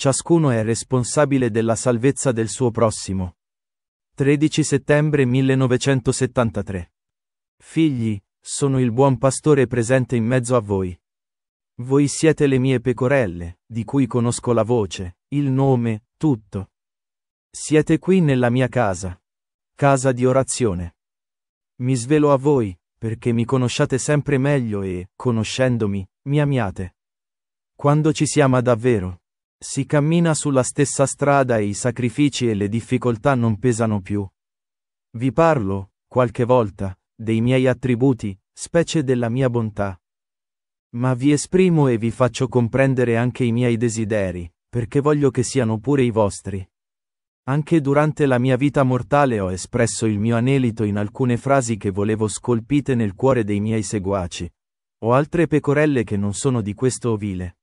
Ciascuno è responsabile della salvezza del suo prossimo. 13 settembre 1973. Figli, sono il buon pastore presente in mezzo a voi. Voi siete le mie pecorelle, di cui conosco la voce, il nome, tutto. Siete qui nella mia casa. Casa di orazione. Mi svelo a voi, perché mi conosciate sempre meglio e, conoscendomi, mi amiate. Quando ci si ama davvero, si cammina sulla stessa strada e i sacrifici e le difficoltà non pesano più. Vi parlo, qualche volta, dei miei attributi, specie della mia bontà. Ma vi esprimo e vi faccio comprendere anche i miei desideri, perché voglio che siano pure i vostri. Anche durante la mia vita mortale ho espresso il mio anelito in alcune frasi che volevo scolpite nel cuore dei miei seguaci, Ho altre pecorelle che non sono di questo ovile.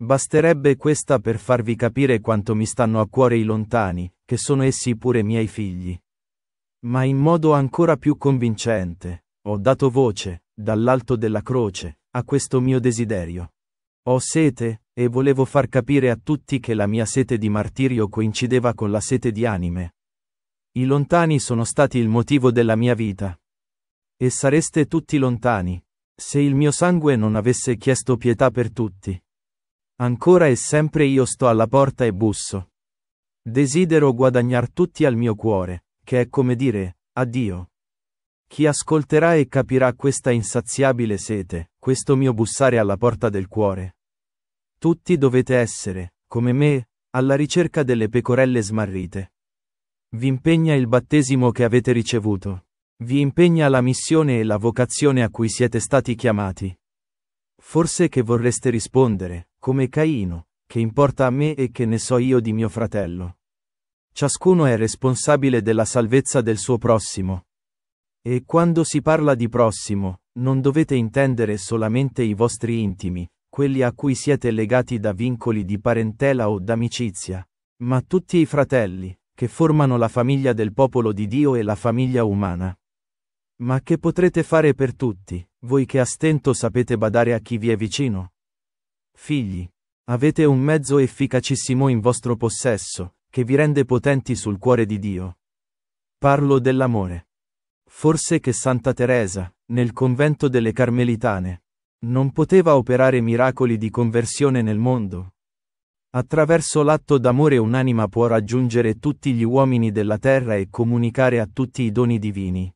Basterebbe questa per farvi capire quanto mi stanno a cuore i lontani, che sono essi pure miei figli. Ma in modo ancora più convincente, ho dato voce, dall'alto della croce, a questo mio desiderio. Ho sete, e volevo far capire a tutti che la mia sete di martirio coincideva con la sete di anime. I lontani sono stati il motivo della mia vita. E sareste tutti lontani, se il mio sangue non avesse chiesto pietà per tutti. Ancora e sempre io sto alla porta e busso. Desidero guadagnar tutti al mio cuore, che è come dire, addio. Chi ascolterà e capirà questa insaziabile sete, questo mio bussare alla porta del cuore? Tutti dovete essere, come me, alla ricerca delle pecorelle smarrite. Vi impegna il battesimo che avete ricevuto. Vi impegna la missione e la vocazione a cui siete stati chiamati. Forse che vorreste rispondere, come Caino, che importa a me e che ne so io di mio fratello. Ciascuno è responsabile della salvezza del suo prossimo. E quando si parla di prossimo, non dovete intendere solamente i vostri intimi, quelli a cui siete legati da vincoli di parentela o d'amicizia, ma tutti i fratelli, che formano la famiglia del popolo di Dio e la famiglia umana. Ma che potrete fare per tutti, voi che a stento sapete badare a chi vi è vicino? Figli. Avete un mezzo efficacissimo in vostro possesso, che vi rende potenti sul cuore di Dio. Parlo dell'amore. Forse che Santa Teresa, nel convento delle Carmelitane, non poteva operare miracoli di conversione nel mondo. Attraverso l'atto d'amore un'anima può raggiungere tutti gli uomini della terra e comunicare a tutti i doni divini.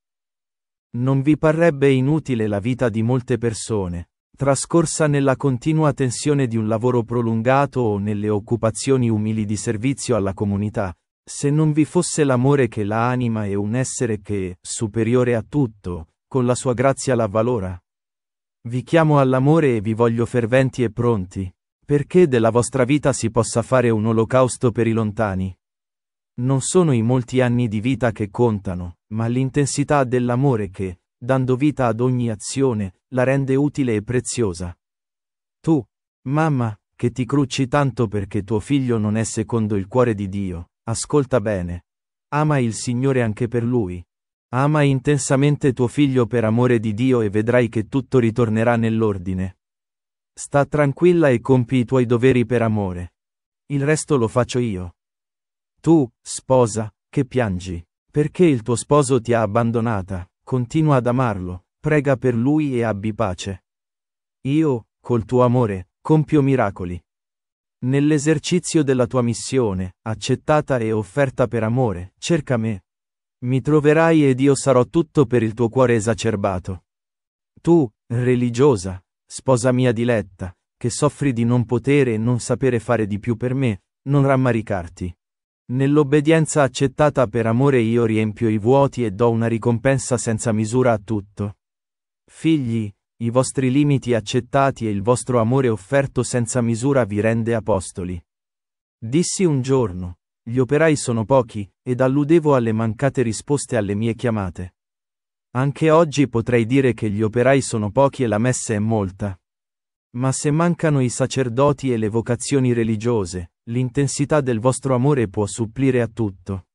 Non vi parrebbe inutile la vita di molte persone, trascorsa nella continua tensione di un lavoro prolungato o nelle occupazioni umili di servizio alla comunità, se non vi fosse l'amore che la anima e un essere che, superiore a tutto, con la sua grazia l'avvalora. Vi chiamo all'amore e vi voglio ferventi e pronti, perché della vostra vita si possa fare un olocausto per i lontani. Non sono i molti anni di vita che contano, ma l'intensità dell'amore che, dando vita ad ogni azione, la rende utile e preziosa. Tu, mamma, che ti crucci tanto perché tuo figlio non è secondo il cuore di Dio, ascolta bene. Ama il Signore anche per lui. Ama intensamente tuo figlio per amore di Dio e vedrai che tutto ritornerà nell'ordine. Sta tranquilla e compi i tuoi doveri per amore. Il resto lo faccio io. Tu, sposa, che piangi, perché il tuo sposo ti ha abbandonata. Continua ad amarlo, prega per lui e abbi pace. Io, col tuo amore, compio miracoli. Nell'esercizio della tua missione, accettata e offerta per amore, cerca me. Mi troverai ed io sarò tutto per il tuo cuore esacerbato. Tu, religiosa, sposa mia diletta, che soffri di non potere e non sapere fare di più per me, non rammaricarti. Nell'obbedienza accettata per amore io riempio i vuoti e do una ricompensa senza misura a tutto. Figli, i vostri limiti accettati e il vostro amore offerto senza misura vi rende apostoli. Dissi un giorno, gli operai sono pochi, ed alludevo alle mancate risposte alle mie chiamate. Anche oggi potrei dire che gli operai sono pochi e la messa è molta. Ma se mancano i sacerdoti e le vocazioni religiose, l'intensità del vostro amore può supplire a tutto.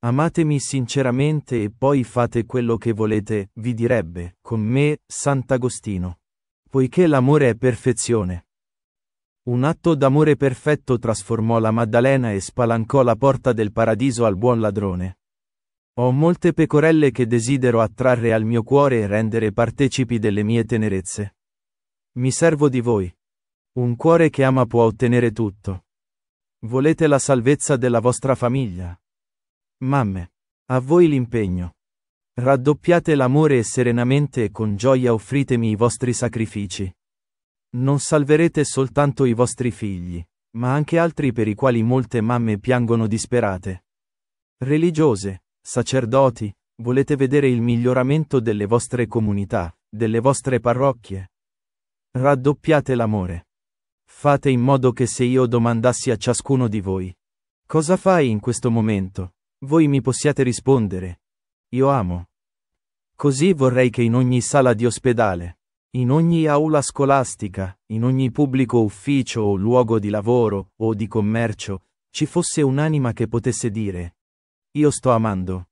Amatemi sinceramente e poi fate quello che volete, vi direbbe, con me, Sant'Agostino. Poiché l'amore è perfezione. Un atto d'amore perfetto trasformò la Maddalena e spalancò la porta del paradiso al buon ladrone. Ho molte pecorelle che desidero attrarre al mio cuore e rendere partecipi delle mie tenerezze. Mi servo di voi. Un cuore che ama può ottenere tutto. Volete la salvezza della vostra famiglia. Mamme, a voi l'impegno. Raddoppiate l'amore e serenamente e con gioia offritemi i vostri sacrifici. Non salverete soltanto i vostri figli, ma anche altri per i quali molte mamme piangono disperate. Religiose, sacerdoti, volete vedere il miglioramento delle vostre comunità, delle vostre parrocchie. Raddoppiate l'amore. Fate in modo che se io domandassi a ciascuno di voi, cosa fai in questo momento? Voi mi possiate rispondere, io amo. Così vorrei che in ogni sala di ospedale, in ogni aula scolastica, in ogni pubblico ufficio o luogo di lavoro o di commercio, ci fosse un'anima che potesse dire, io sto amando.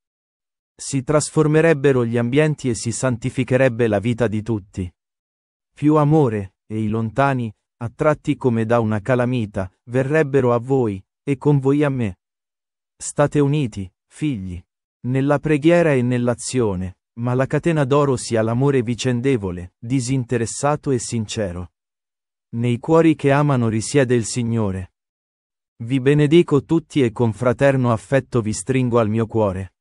Si trasformerebbero gli ambienti e si santificherebbe la vita di tutti più amore, e i lontani, attratti come da una calamita, verrebbero a voi, e con voi a me. State uniti, figli, nella preghiera e nell'azione, ma la catena d'oro sia l'amore vicendevole, disinteressato e sincero. Nei cuori che amano risiede il Signore. Vi benedico tutti e con fraterno affetto vi stringo al mio cuore.